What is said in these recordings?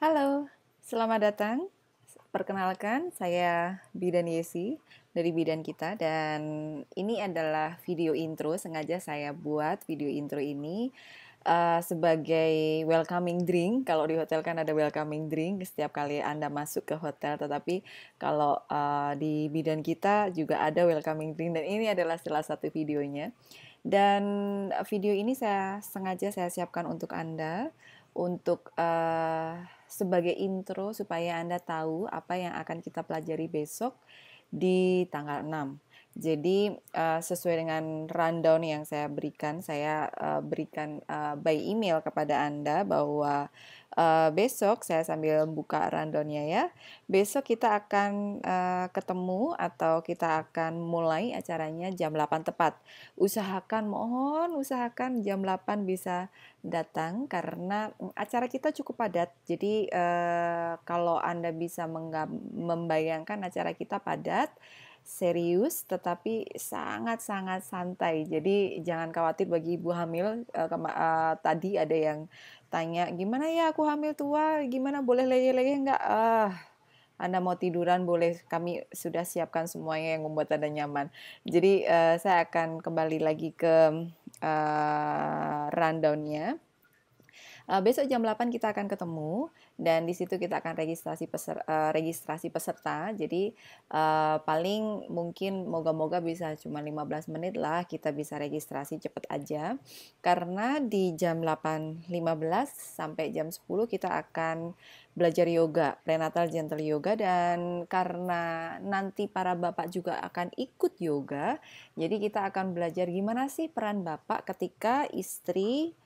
Halo, selamat datang. Perkenalkan, saya Bidan Yesi dari Bidan kita dan ini adalah video intro. Sengaja saya buat video intro ini uh, sebagai welcoming drink. Kalau di hotel kan ada welcoming drink setiap kali Anda masuk ke hotel, tetapi kalau uh, di Bidan kita juga ada welcoming drink dan ini adalah salah satu videonya. Dan video ini saya sengaja saya siapkan untuk Anda untuk uh, sebagai intro supaya Anda tahu apa yang akan kita pelajari besok di tanggal 6. Jadi uh, sesuai dengan rundown yang saya berikan, saya uh, berikan uh, by email kepada Anda bahwa uh, besok saya sambil buka rundownnya ya. Besok kita akan uh, ketemu atau kita akan mulai acaranya jam 8 tepat. Usahakan mohon usahakan jam 8 bisa datang karena mm, acara kita cukup padat. Jadi uh, kalau Anda bisa membayangkan acara kita padat serius tetapi sangat-sangat santai. Jadi jangan khawatir bagi ibu hamil uh, uh, tadi ada yang tanya gimana ya aku hamil tua, gimana boleh leyeh-leyeh nggak? Uh, anda mau tiduran boleh kami sudah siapkan semuanya yang membuat Anda nyaman. Jadi uh, saya akan kembali lagi ke uh, rundownnya. Uh, besok jam 8 kita akan ketemu dan di situ kita akan registrasi peser, uh, registrasi peserta. Jadi uh, paling mungkin moga-moga bisa cuma 15 menit lah kita bisa registrasi cepat aja. Karena di jam 8.15 sampai jam 10 kita akan belajar yoga, prenatal gentle yoga dan karena nanti para bapak juga akan ikut yoga, jadi kita akan belajar gimana sih peran bapak ketika istri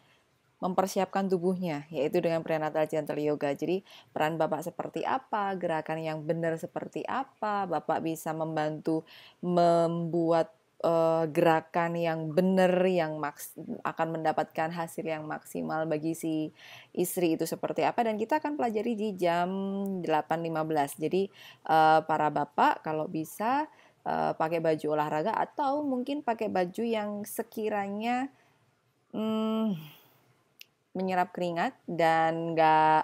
mempersiapkan tubuhnya, yaitu dengan prenatal gentle yoga. Jadi peran Bapak seperti apa, gerakan yang benar seperti apa, Bapak bisa membantu membuat uh, gerakan yang benar yang maks akan mendapatkan hasil yang maksimal bagi si istri itu seperti apa dan kita akan pelajari di jam 8.15. Jadi uh, para bapak kalau bisa uh, pakai baju olahraga atau mungkin pakai baju yang sekiranya hmm, menyerap keringat dan nggak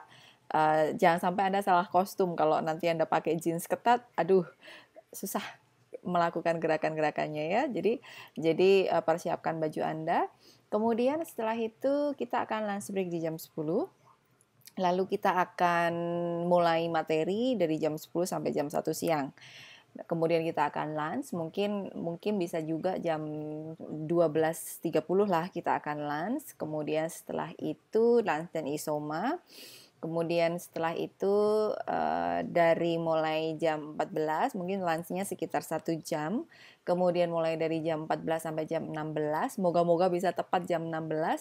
uh, jangan sampai anda salah kostum kalau nanti anda pakai jeans ketat, aduh susah melakukan gerakan-gerakannya ya. Jadi jadi uh, persiapkan baju anda. Kemudian setelah itu kita akan lunch break di jam 10. Lalu kita akan mulai materi dari jam 10 sampai jam 1 siang kemudian kita akan lunch mungkin mungkin bisa juga jam 12.30 lah kita akan lunch kemudian setelah itu lunch dan isoma kemudian setelah itu eh, dari mulai jam 14 mungkin lunchnya sekitar satu jam kemudian mulai dari jam 14 sampai jam 16 moga-moga bisa tepat jam 16 belas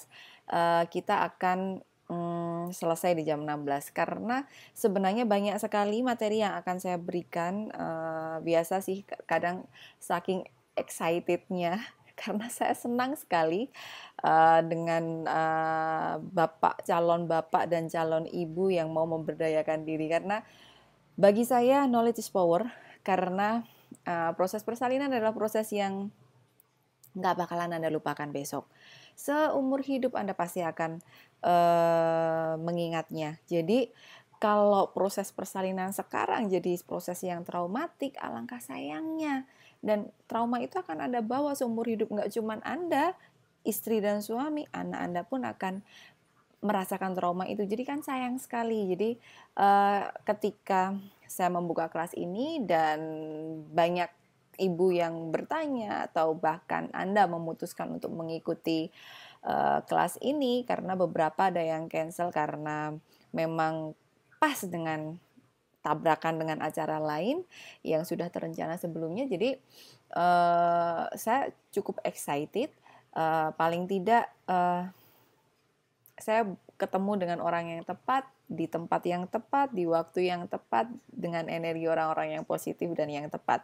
eh, kita akan hmm, selesai di jam 16 karena sebenarnya banyak sekali materi yang akan saya berikan uh, biasa sih kadang saking excitednya karena saya senang sekali uh, dengan uh, bapak calon bapak dan calon ibu yang mau memberdayakan diri karena bagi saya knowledge is power karena uh, proses persalinan adalah proses yang nggak bakalan Anda lupakan besok. Seumur hidup Anda pasti akan uh, mengingatnya. Jadi kalau proses persalinan sekarang jadi proses yang traumatik, alangkah sayangnya. Dan trauma itu akan Anda bawa seumur hidup, nggak cuma Anda, istri dan suami, anak Anda pun akan merasakan trauma itu. Jadi kan sayang sekali. Jadi uh, ketika saya membuka kelas ini dan banyak ibu yang bertanya atau bahkan Anda memutuskan untuk mengikuti uh, kelas ini karena beberapa ada yang cancel karena memang pas dengan tabrakan dengan acara lain yang sudah terencana sebelumnya. Jadi uh, saya cukup excited uh, paling tidak uh, saya ketemu dengan orang yang tepat di tempat yang tepat, di waktu yang tepat, dengan energi orang-orang yang positif dan yang tepat.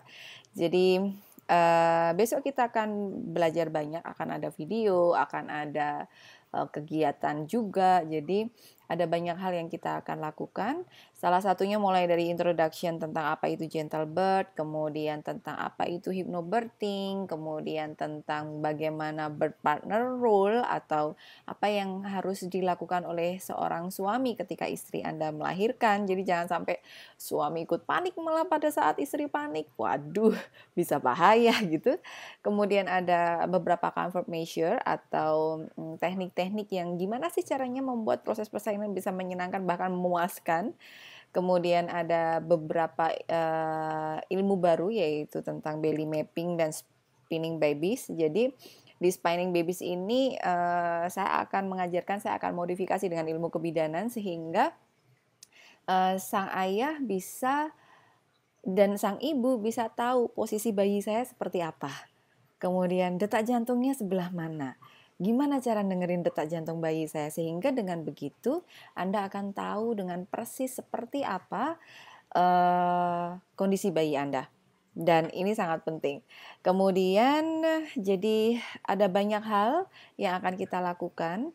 Jadi uh, besok kita akan belajar banyak, akan ada video, akan ada uh, kegiatan juga. Jadi ada banyak hal yang kita akan lakukan. Salah satunya mulai dari introduction tentang apa itu gentle bird, kemudian tentang apa itu hypnobirthing, kemudian tentang bagaimana bird partner role atau apa yang harus dilakukan oleh seorang suami ketika istri Anda melahirkan. Jadi jangan sampai suami ikut panik malah pada saat istri panik. Waduh, bisa bahaya gitu. Kemudian ada beberapa comfort measure atau mm, teknik-teknik yang gimana sih caranya membuat proses proses ini bisa menyenangkan bahkan memuaskan. Kemudian ada beberapa uh, ilmu baru yaitu tentang belly mapping dan spinning babies. Jadi di spinning babies ini uh, saya akan mengajarkan, saya akan modifikasi dengan ilmu kebidanan sehingga uh, sang ayah bisa dan sang ibu bisa tahu posisi bayi saya seperti apa. Kemudian detak jantungnya sebelah mana gimana cara dengerin detak jantung bayi saya sehingga dengan begitu Anda akan tahu dengan persis seperti apa uh, kondisi bayi Anda. Dan ini sangat penting. Kemudian jadi ada banyak hal yang akan kita lakukan.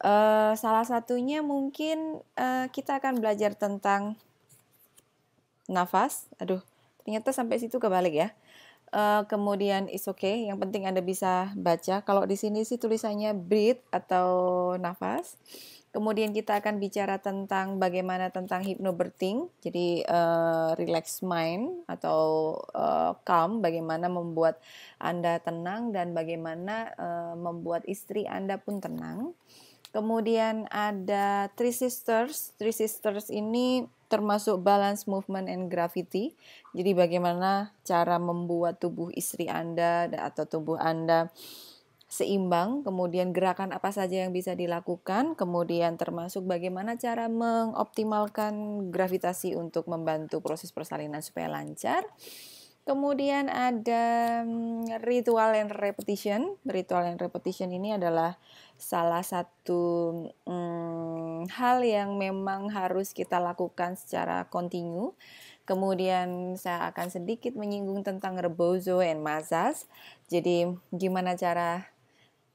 Uh, salah satunya mungkin uh, kita akan belajar tentang nafas. Aduh, ternyata sampai situ kebalik ya. Uh, kemudian is okay. Yang penting Anda bisa baca. Kalau di sini sih tulisannya breathe atau nafas. Kemudian kita akan bicara tentang bagaimana tentang hypnobirthing, jadi uh, relax mind atau uh, calm, bagaimana membuat Anda tenang dan bagaimana uh, membuat istri Anda pun tenang. Kemudian ada Three Sisters. Three Sisters ini termasuk balance movement and gravity. Jadi bagaimana cara membuat tubuh istri Anda atau tubuh Anda seimbang, kemudian gerakan apa saja yang bisa dilakukan, kemudian termasuk bagaimana cara mengoptimalkan gravitasi untuk membantu proses persalinan supaya lancar. Kemudian ada mm, ritual and repetition. Ritual and repetition ini adalah salah satu hmm, hal yang memang harus kita lakukan secara kontinu. Kemudian saya akan sedikit menyinggung tentang rebozo and mazas. Jadi gimana cara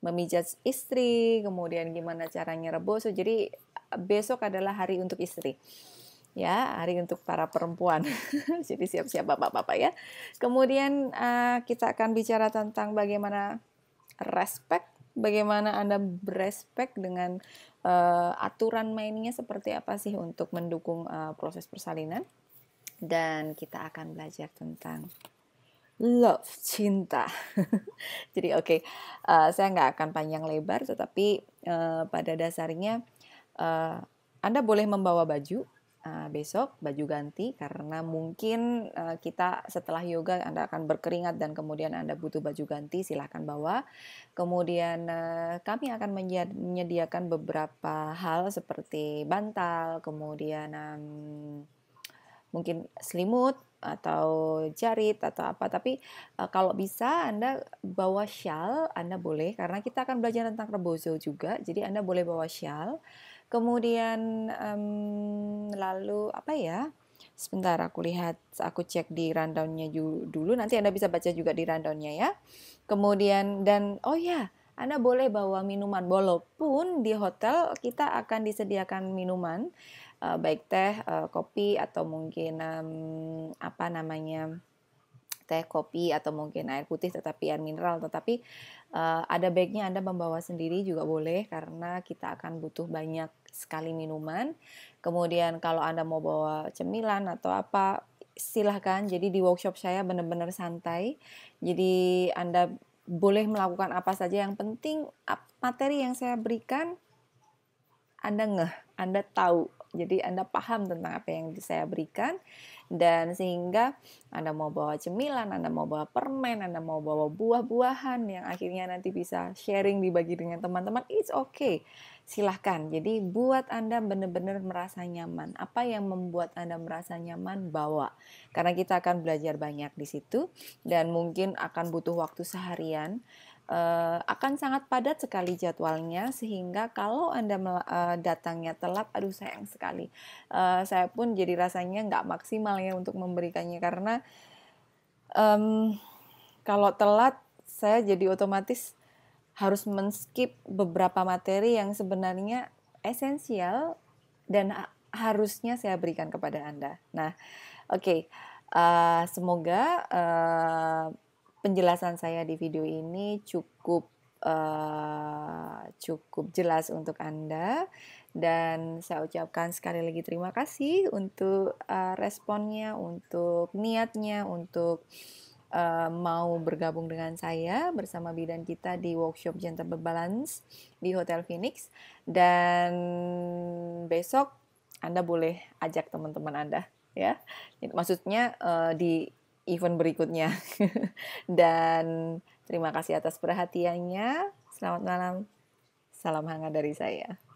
memijat istri, kemudian gimana caranya rebozo. Jadi besok adalah hari untuk istri ya hari untuk para perempuan. Jadi siap-siap bapak-bapak ya. Kemudian uh, kita akan bicara tentang bagaimana respect, bagaimana Anda berespek dengan uh, aturan mainnya seperti apa sih untuk mendukung uh, proses persalinan. Dan kita akan belajar tentang love cinta. Jadi oke, okay, uh, saya nggak akan panjang lebar, tetapi uh, pada dasarnya uh, Anda boleh membawa baju uh, besok baju ganti karena mungkin uh, kita setelah yoga Anda akan berkeringat dan kemudian Anda butuh baju ganti silahkan bawa. Kemudian uh, kami akan menyediakan beberapa hal seperti bantal, kemudian um, mungkin selimut atau jarit atau apa tapi uh, kalau bisa Anda bawa shawl Anda boleh karena kita akan belajar tentang rebozo juga jadi Anda boleh bawa shawl Kemudian um, lalu apa ya? Sebentar aku lihat, aku cek di rundownnya dulu. Nanti Anda bisa baca juga di rundownnya ya. Kemudian dan oh ya, Anda boleh bawa minuman walaupun di hotel kita akan disediakan minuman uh, baik teh, uh, kopi atau mungkin um, apa namanya teh, kopi atau mungkin air putih tetapi air mineral tetapi uh, ada baiknya Anda membawa sendiri juga boleh karena kita akan butuh banyak sekali minuman. Kemudian kalau Anda mau bawa cemilan atau apa, silahkan. Jadi di workshop saya benar-benar santai. Jadi Anda boleh melakukan apa saja yang penting materi yang saya berikan Anda ngeh, Anda tahu. Jadi Anda paham tentang apa yang saya berikan dan sehingga Anda mau bawa cemilan, Anda mau bawa permen, Anda mau bawa buah-buahan yang akhirnya nanti bisa sharing dibagi dengan teman-teman, it's okay. Silahkan, jadi buat Anda benar-benar merasa nyaman. Apa yang membuat Anda merasa nyaman, bawa. Karena kita akan belajar banyak di situ dan mungkin akan butuh waktu seharian Eh, akan sangat padat sekali jadwalnya sehingga kalau anda uh, datangnya telat, aduh sayang sekali. Uh, saya pun jadi rasanya nggak maksimal ya untuk memberikannya karena um, kalau telat saya jadi otomatis harus men-skip beberapa materi yang sebenarnya esensial dan harusnya saya berikan kepada Anda. Nah, oke. Okay. Uh, semoga uh, penjelasan saya di video ini cukup uh, cukup jelas untuk Anda dan saya ucapkan sekali lagi terima kasih untuk uh, responnya, untuk niatnya, untuk uh, mau bergabung dengan saya bersama bidan kita di workshop Gentle Balance di Hotel Phoenix dan besok Anda boleh ajak teman-teman Anda ya. Maksudnya uh, di event berikutnya. Dan terima kasih atas perhatiannya. Selamat malam. Salam hangat dari saya.